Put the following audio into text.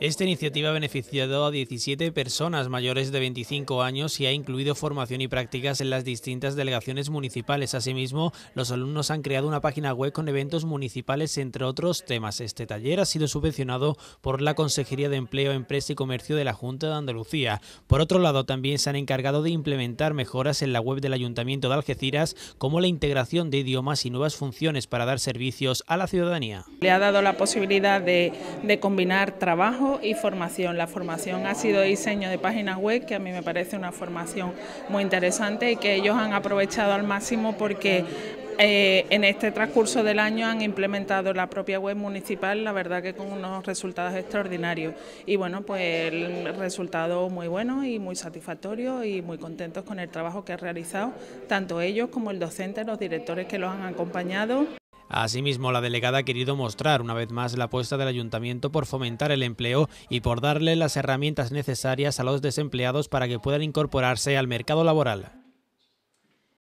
Esta iniciativa ha beneficiado a 17 personas mayores de 25 años y ha incluido formación y prácticas en las distintas delegaciones municipales. Asimismo, los alumnos han creado una página web con eventos municipales, entre otros temas. Este taller ha sido subvencionado por la Consejería de Empleo, Empresa y Comercio de la Junta de Andalucía. Por otro lado, también se han encargado de implementar mejoras en la web del Ayuntamiento de Algeciras, como la integración de idiomas y nuevas funciones para dar servicios a la ciudadanía. Le ha dado la posibilidad de, de combinar trabajo y formación. La formación ha sido diseño de páginas web, que a mí me parece una formación muy interesante y que ellos han aprovechado al máximo porque eh, en este transcurso del año han implementado la propia web municipal, la verdad que con unos resultados extraordinarios. Y bueno, pues el resultado muy bueno y muy satisfactorio y muy contentos con el trabajo que han realizado tanto ellos como el docente, los directores que los han acompañado. Asimismo, la delegada ha querido mostrar una vez más la apuesta del ayuntamiento por fomentar el empleo y por darle las herramientas necesarias a los desempleados para que puedan incorporarse al mercado laboral.